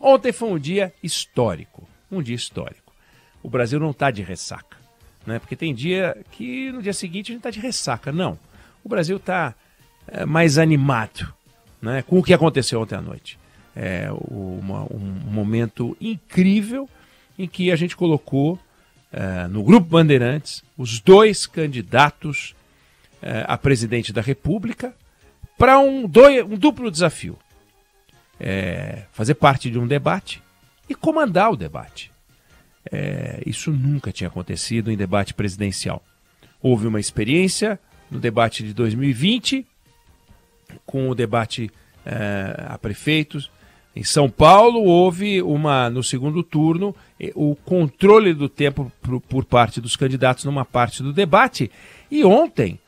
Ontem foi um dia histórico, um dia histórico. O Brasil não está de ressaca, né? Porque tem dia que no dia seguinte a gente está de ressaca, não. O Brasil está é, eh, mais animado, né? Com o que aconteceu ontem à noite. É uma, um momento incrível em que a gente colocou é, no grupo Bandeirantes os dois candidatos é, a presidente da República para um, um duplo desafio é, fazer parte de um debate e comandar o debate. É, isso nunca tinha acontecido em debate presidencial. Houve uma experiência no debate de 2020, com o debate é, a prefeitos. Em São Paulo houve uma no segundo turno o controle do tempo por, por parte dos candidatos numa parte do debate. E ontem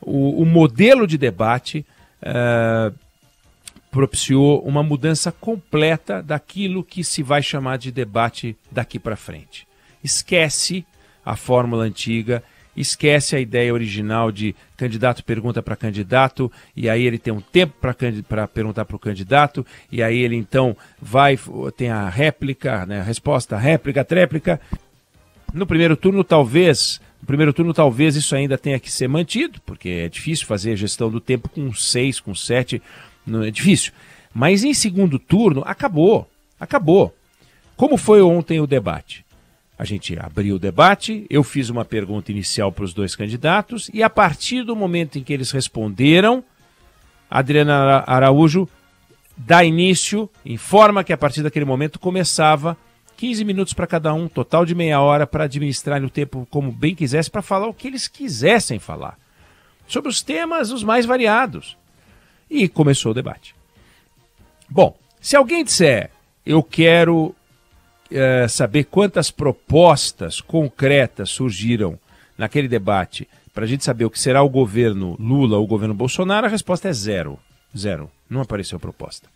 o, o modelo de debate é, propiciou uma mudança completa daquilo que se vai chamar de debate daqui para frente. Esquece a fórmula antiga, esquece a ideia original de candidato pergunta para candidato, e aí ele tem um tempo para perguntar para o candidato, e aí ele então vai, tem a réplica, né, a resposta, a réplica, a tréplica. No primeiro turno, talvez. No primeiro turno, talvez isso ainda tenha que ser mantido, porque é difícil fazer a gestão do tempo com seis, com sete não é difícil. Mas em segundo turno, acabou. Acabou. Como foi ontem o debate? A gente abriu o debate, eu fiz uma pergunta inicial para os dois candidatos e a partir do momento em que eles responderam, Adriana Araújo dá início, informa que a partir daquele momento começava 15 minutos para cada um, total de meia hora para administrar o tempo como bem quisesse para falar o que eles quisessem falar. Sobre os temas os mais variados. E começou o debate. Bom, se alguém disser eu quero é, saber quantas propostas concretas surgiram naquele debate para a gente saber o que será o governo Lula ou o governo Bolsonaro, a resposta é zero. Zero. Não apareceu proposta.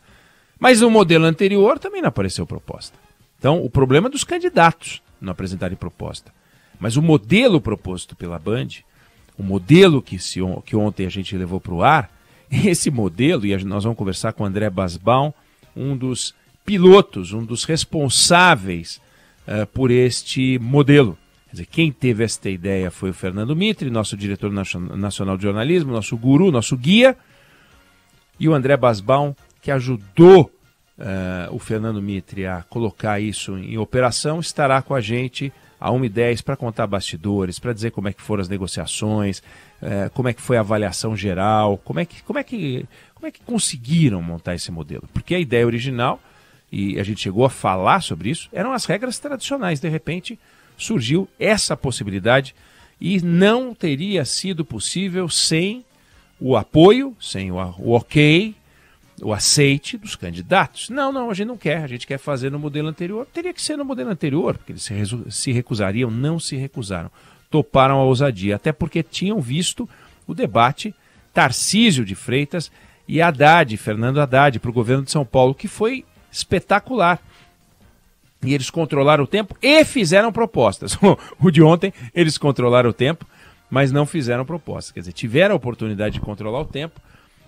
Mas no modelo anterior também não apareceu proposta. Então, o problema é dos candidatos não apresentarem proposta. Mas o modelo proposto pela Band, o modelo que, se, que ontem a gente levou para o ar, esse modelo, e nós vamos conversar com o André Basbaum, um dos pilotos, um dos responsáveis uh, por este modelo. Quer dizer, quem teve esta ideia foi o Fernando Mitre, nosso diretor nacional de jornalismo, nosso guru, nosso guia, e o André Basbaum, que ajudou uh, o Fernando Mitre a colocar isso em operação, estará com a gente a 1h10 para contar bastidores, para dizer como é que foram as negociações, é, como é que foi a avaliação geral, como é, que, como, é que, como é que conseguiram montar esse modelo. Porque a ideia original, e a gente chegou a falar sobre isso, eram as regras tradicionais. De repente surgiu essa possibilidade e não teria sido possível sem o apoio, sem o, o ok o aceite dos candidatos. Não, não, a gente não quer, a gente quer fazer no modelo anterior. Teria que ser no modelo anterior, porque eles se, recusariam, não se recusaram. Toparam a ousadia, até porque tinham visto o debate Tarcísio de Freitas e Haddad, Fernando Haddad, para o governo de São Paulo, que foi espetacular. E eles controlaram o tempo e fizeram propostas. o de ontem, eles controlaram o tempo, mas não fizeram propostas. Quer dizer, tiveram a oportunidade de controlar o tempo,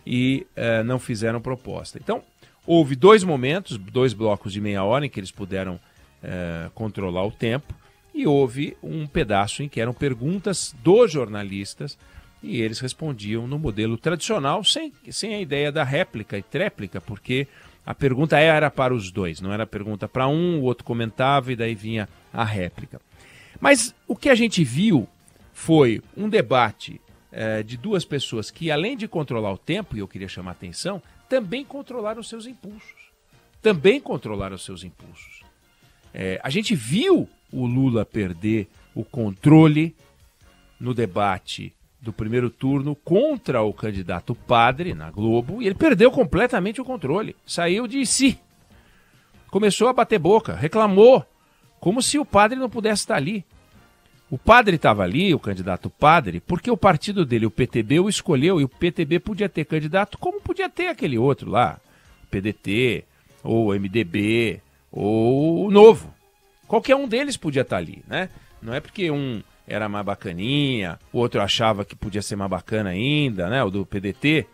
e eh, não fizeram proposta. Então, houve dois momentos, dois blocos de meia hora em que eles puderam eh, controlar o tempo, e houve um pedaço em que eram perguntas dos jornalistas e eles respondiam no modelo tradicional, sem, sem a ideia da réplica e tréplica, porque a pergunta era para os dois, não era pergunta para um, o outro comentava e daí vinha a réplica. Mas o que a gente viu foi um debate é, de duas pessoas que, além de controlar o tempo, e eu queria chamar a atenção, também controlaram seus impulsos. Também controlaram seus impulsos. É, a gente viu o Lula perder o controle no debate do primeiro turno contra o candidato padre na Globo e ele perdeu completamente o controle. Saiu de si. Começou a bater boca, reclamou, como se o padre não pudesse estar ali. O padre estava ali, o candidato padre, porque o partido dele, o PTB, o escolheu e o PTB podia ter candidato como podia ter aquele outro lá, PDT, ou MDB, ou o Novo. Qualquer um deles podia estar tá ali, né? Não é porque um era mais bacaninha, o outro achava que podia ser mais bacana ainda, né? O do PDT.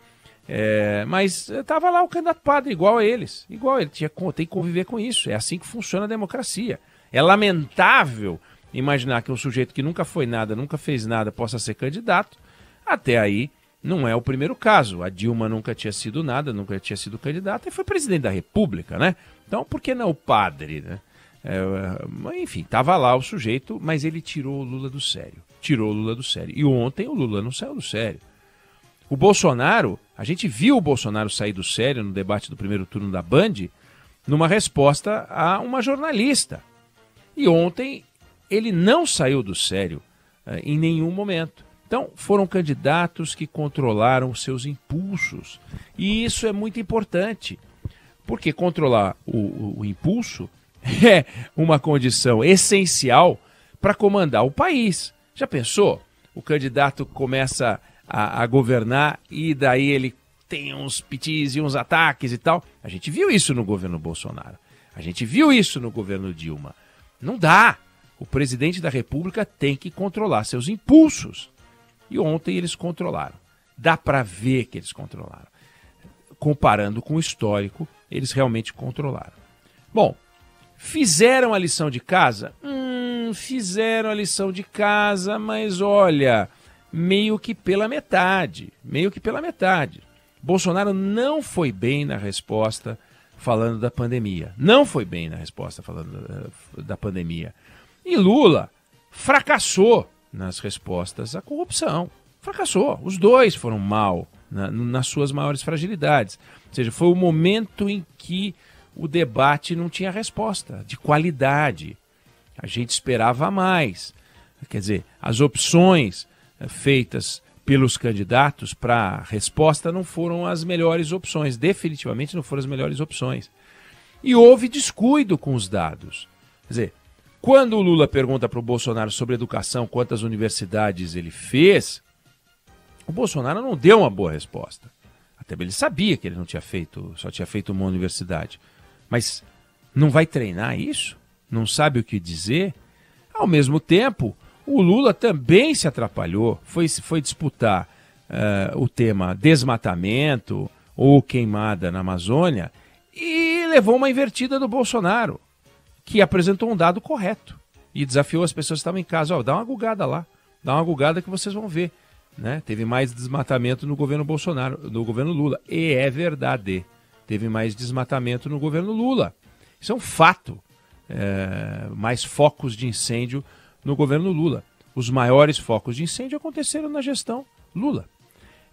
É, mas estava lá o candidato padre, igual a eles. Igual ele, tinha, tem que conviver com isso. É assim que funciona a democracia. É lamentável imaginar que um sujeito que nunca foi nada, nunca fez nada, possa ser candidato, até aí não é o primeiro caso. A Dilma nunca tinha sido nada, nunca tinha sido candidata e foi presidente da República, né? Então, por que não o padre, né? É, enfim, estava lá o sujeito, mas ele tirou o Lula do sério. Tirou o Lula do sério. E ontem o Lula não saiu do sério. O Bolsonaro, a gente viu o Bolsonaro sair do sério no debate do primeiro turno da Band, numa resposta a uma jornalista. E ontem ele não saiu do sério eh, em nenhum momento. Então, foram candidatos que controlaram os seus impulsos. E isso é muito importante, porque controlar o, o, o impulso é uma condição essencial para comandar o país. Já pensou? O candidato começa a, a, governar e daí ele tem uns pitis e uns ataques e tal. A gente viu isso no governo Bolsonaro. A gente viu isso no governo Dilma. Não dá. O presidente da República tem que controlar seus impulsos. E ontem eles controlaram. Dá para ver que eles controlaram. Comparando com o histórico, eles realmente controlaram. Bom, fizeram a lição de casa? Hum, fizeram a lição de casa, mas olha, meio que pela metade. Meio que pela metade. Bolsonaro não foi bem na resposta falando da pandemia. Não foi bem na resposta falando eh, da pandemia. E Lula fracassou nas respostas à corrupção. Fracassou. Os dois foram mal na, nas suas maiores fragilidades. Ou seja, foi o momento em que o debate não tinha resposta de qualidade. A gente esperava mais. Quer dizer, as opções eh, feitas pelos candidatos para resposta não foram as melhores opções, definitivamente não foram as melhores opções. E houve descuido com os dados. Quer dizer, quando o Lula pergunta para o Bolsonaro sobre educação, quantas universidades ele fez, o Bolsonaro não deu uma boa resposta. Até ele sabia que ele não tinha feito, só tinha feito uma universidade. Mas não vai treinar isso? Não sabe o que dizer? Ao mesmo tempo, o Lula também se atrapalhou, foi, foi disputar uh, o tema desmatamento ou queimada na Amazônia e levou uma invertida do Bolsonaro que apresentou um dado correto e desafiou as pessoas que estavam em casa, ó, oh, dá uma gugada lá, dá uma gugada que vocês vão ver, né? Teve mais desmatamento no governo Bolsonaro, no governo Lula, e é verdade. Teve mais desmatamento no governo Lula. Isso é um fato. É, mais focos de incêndio no governo Lula. Os maiores focos de incêndio aconteceram na gestão Lula.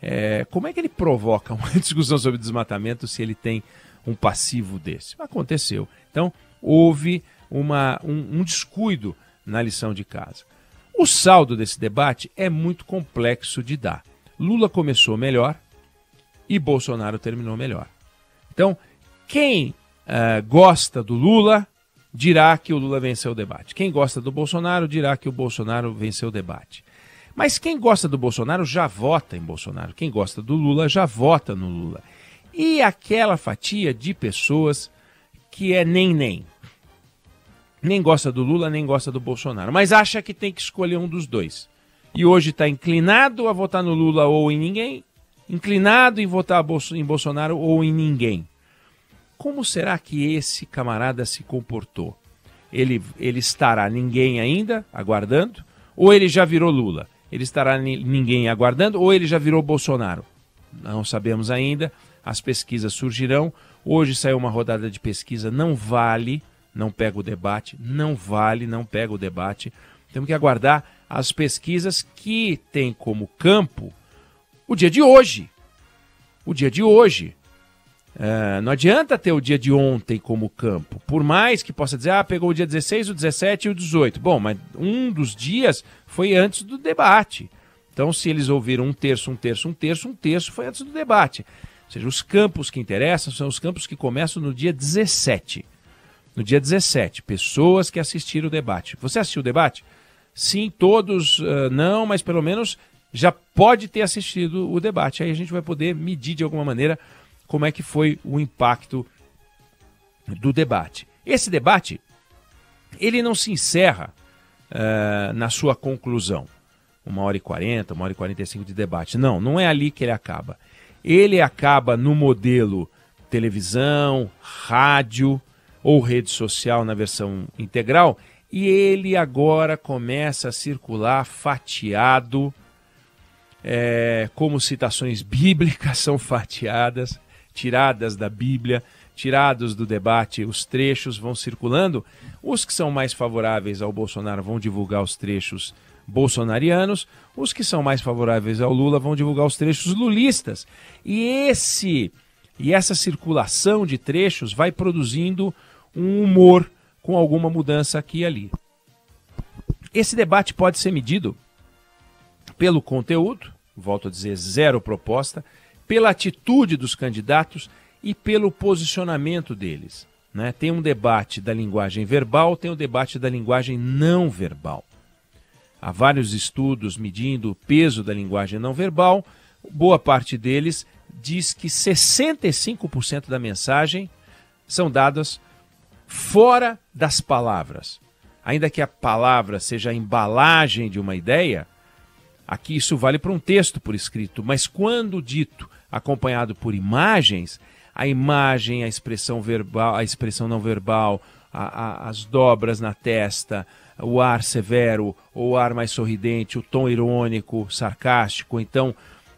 É, como é que ele provoca uma discussão sobre desmatamento se ele tem um passivo desse? Aconteceu. Então, houve uma, um, um descuido na lição de casa. O saldo desse debate é muito complexo de dar. Lula começou melhor e Bolsonaro terminou melhor. Então, quem uh, gosta do Lula dirá que o Lula venceu o debate. Quem gosta do Bolsonaro dirá que o Bolsonaro venceu o debate. Mas quem gosta do Bolsonaro já vota em Bolsonaro. Quem gosta do Lula já vota no Lula. E aquela fatia de pessoas que é nem nem. Nem gosta do Lula, nem gosta do Bolsonaro, mas acha que tem que escolher um dos dois. E hoje está inclinado a votar no Lula ou em ninguém, inclinado em votar em Bolsonaro ou em ninguém. Como será que esse camarada se comportou? Ele, ele estará ninguém ainda, aguardando, ou ele já virou Lula? Ele estará ninguém aguardando, ou ele já virou Bolsonaro? Não sabemos ainda as pesquisas surgirão. Hoje saiu uma rodada de pesquisa, não vale, não pega o debate, não vale, não pega o debate. Temos que aguardar as pesquisas que têm como campo o dia de hoje. O dia de hoje. É, não adianta ter o dia de ontem como campo. Por mais que possa dizer, ah, pegou o dia 16, o 17 e o 18. Bom, mas um dos dias foi antes do debate. Então, se eles ouviram um terço, um terço, um terço, um terço, foi antes do debate. Ou seja, os campos que interessam são os campos que começam no dia 17. No dia 17, pessoas que assistiram o debate. Você assistiu o debate? Sim, todos uh, não, mas pelo menos já pode ter assistido o debate. Aí a gente vai poder medir de alguma maneira como é que foi o impacto do debate. Esse debate, ele não se encerra uh, na sua conclusão. Uma hora e quarenta, uma hora e quarenta e cinco de debate. Não, não é ali que ele acaba ele acaba no modelo televisão, rádio ou rede social na versão integral, e ele agora começa a circular fatiado, é, como citações bíblicas são fatiadas, tiradas da Bíblia, tirados do debate, os trechos vão circulando. Os que são mais favoráveis ao Bolsonaro vão divulgar os trechos bolsonarianos, os que são mais favoráveis ao Lula vão divulgar os trechos lulistas. E esse e essa circulação de trechos vai produzindo um humor com alguma mudança aqui e ali. Esse debate pode ser medido pelo conteúdo, volto a dizer, zero proposta, pela atitude dos candidatos e pelo posicionamento deles. Né? Tem um debate da linguagem verbal, tem o um debate da linguagem não verbal. Há vários estudos medindo o peso da linguagem não verbal. Boa parte deles diz que 65% da mensagem são dadas fora das palavras. Ainda que a palavra seja a embalagem de uma ideia, aqui isso vale para um texto por escrito, mas quando dito acompanhado por imagens, a imagem, a expressão verbal, a expressão não verbal, a, a, as dobras na testa, o ar severo, ou o ar mais sorridente, o tom irônico, sarcástico, então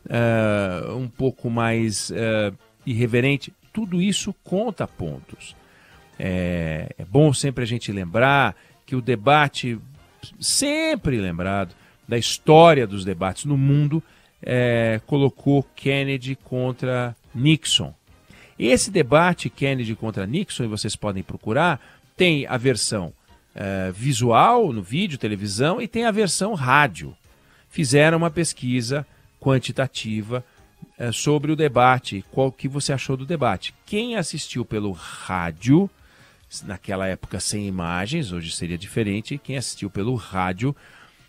uh, um pouco mais uh, irreverente, tudo isso conta pontos. É, é bom sempre a gente lembrar que o debate, sempre lembrado, da história dos debates no mundo, é, colocou Kennedy contra Nixon. Esse debate Kennedy contra Nixon, e vocês podem procurar, tem a versão eh, visual, no vídeo, televisão, e tem a versão rádio. Fizeram uma pesquisa quantitativa eh, sobre o debate, qual que você achou do debate. Quem assistiu pelo rádio, naquela época sem imagens, hoje seria diferente, quem assistiu pelo rádio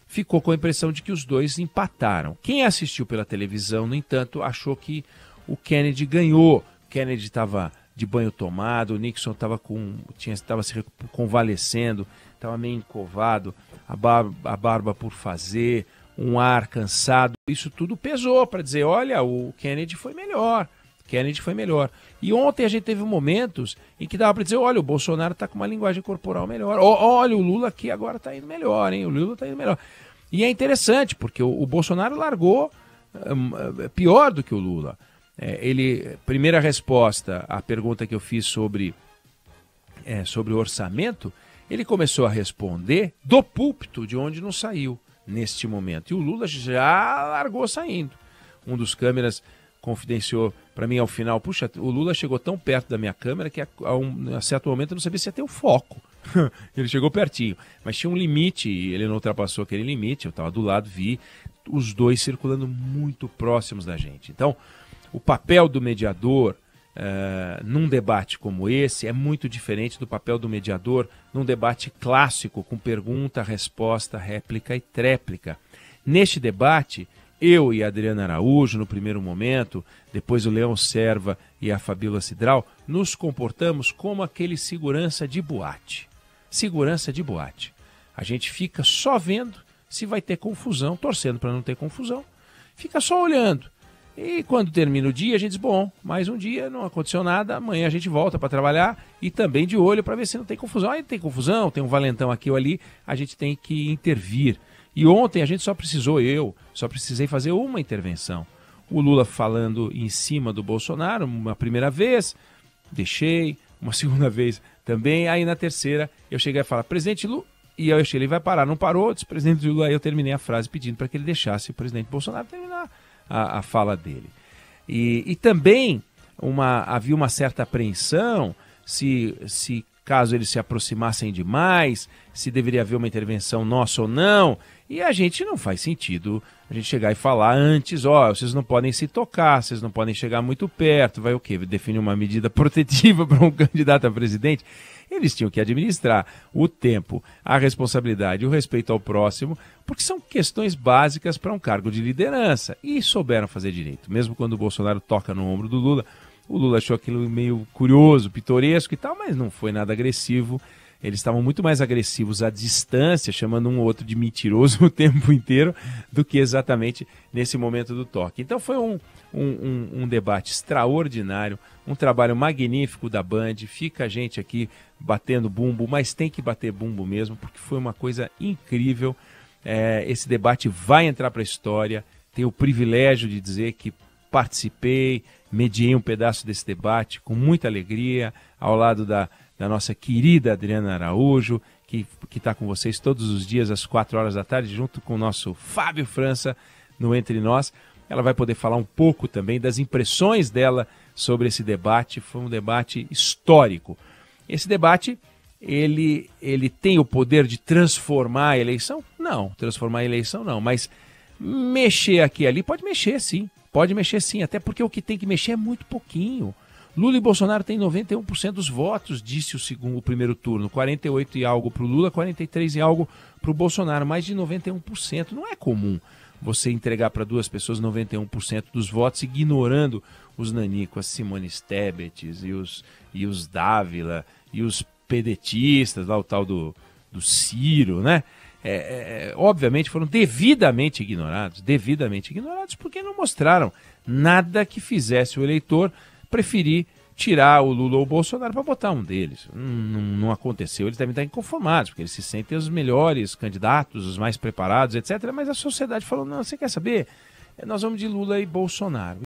ficou com a impressão de que os dois empataram. Quem assistiu pela televisão, no entanto, achou que o Kennedy ganhou. Kennedy estava de banho tomado, o Nixon estava com tinha estava se convalescendo, estava meio encovado, a barba, a barba por fazer, um ar cansado, isso tudo pesou para dizer, olha, o Kennedy foi melhor. Kennedy foi melhor. E ontem a gente teve momentos em que dava para dizer, olha, o Bolsonaro está com uma linguagem corporal melhor. olha, o Lula aqui agora está indo melhor, hein? O Lula está indo melhor. E é interessante, porque o, o Bolsonaro largou um, hum, pior do que o Lula. É, ele, primeira resposta à pergunta que eu fiz sobre, é, sobre o orçamento, ele começou a responder do púlpito de onde não saiu neste momento. E o Lula já largou saindo. Um dos câmeras confidenciou para mim ao final, puxa, o Lula chegou tão perto da minha câmera que a, a um a certo momento eu não sabia se ia ter o foco. ele chegou pertinho, mas tinha um limite e ele não ultrapassou aquele limite. Eu estava do lado, vi os dois circulando muito próximos da gente. Então, o papel do mediador uh, num debate como esse é muito diferente do papel do mediador num debate clássico, com pergunta, resposta, réplica e tréplica. Neste debate, eu e a Adriana Araújo, no primeiro momento, depois o Leão Serva e a Fabíola Cidral, nos comportamos como aquele segurança de boate. Segurança de boate. A gente fica só vendo se vai ter confusão, torcendo para não ter confusão. Fica só olhando. E quando termina o dia, a gente diz: bom, mais um dia, não aconteceu nada, amanhã a gente volta para trabalhar e também de olho para ver se não tem confusão. Aí tem confusão, tem um valentão aqui ou ali, a gente tem que intervir. E ontem a gente só precisou, eu, só precisei fazer uma intervenção. O Lula falando em cima do Bolsonaro, uma primeira vez, deixei, uma segunda vez também, aí na terceira eu cheguei a falar: presidente Lula, e eu achei, ele vai parar, não parou, disse presidente Lula, aí eu terminei a frase pedindo para que ele deixasse o presidente Bolsonaro terminar a, a fala dele. E, e também uma, havia uma certa apreensão se, se caso eles se aproximassem demais, se deveria haver uma intervenção nossa ou não. E a gente não faz sentido a gente chegar e falar antes, ó, oh, vocês não podem se tocar, vocês não podem chegar muito perto, vai o quê? definir uma medida protetiva para um candidato a presidente. Eles tinham que administrar o tempo, a responsabilidade, o respeito ao próximo, porque são questões básicas para um cargo de liderança. E souberam fazer direito. Mesmo quando o Bolsonaro toca no ombro do Lula, o Lula achou aquilo meio curioso, pitoresco e tal, mas não foi nada agressivo eles estavam muito mais agressivos à distância, chamando um ou outro de mentiroso o tempo inteiro, do que exatamente nesse momento do toque. Então foi um, um, um, um debate extraordinário, um trabalho magnífico da Band. Fica a gente aqui batendo bumbo, mas tem que bater bumbo mesmo, porque foi uma coisa incrível. É, esse debate vai entrar para a história. Tenho o privilégio de dizer que participei, mediei um pedaço desse debate com muita alegria, ao lado da da nossa querida Adriana Araújo, que está com vocês todos os dias às 4 horas da tarde, junto com o nosso Fábio França no Entre Nós. Ela vai poder falar um pouco também das impressões dela sobre esse debate. Foi um debate histórico. Esse debate ele, ele tem o poder de transformar a eleição? Não, transformar a eleição não, mas mexer aqui e ali pode mexer sim, pode mexer sim, até porque o que tem que mexer é muito pouquinho. Lula e Bolsonaro têm 91% dos votos, disse o segundo o primeiro turno. 48 e algo para o Lula, 43 e algo para o Bolsonaro. Mais de 91%. Não é comum você entregar para duas pessoas 91% dos votos, ignorando os nanicos, Simone Stebetes e os, e os Dávila e os pedetistas, lá o tal do, do Ciro, né? É, é, é obviamente foram devidamente ignorados, devidamente ignorados, porque não mostraram nada que fizesse o eleitor preferir tirar o Lula ou o Bolsonaro para botar um deles. Hum, não, não, aconteceu, eles devem estar inconformados, porque eles se sentem os melhores candidatos, os mais preparados, etc. Mas a sociedade falou: não, você quer saber? Nós vamos de Lula e Bolsonaro.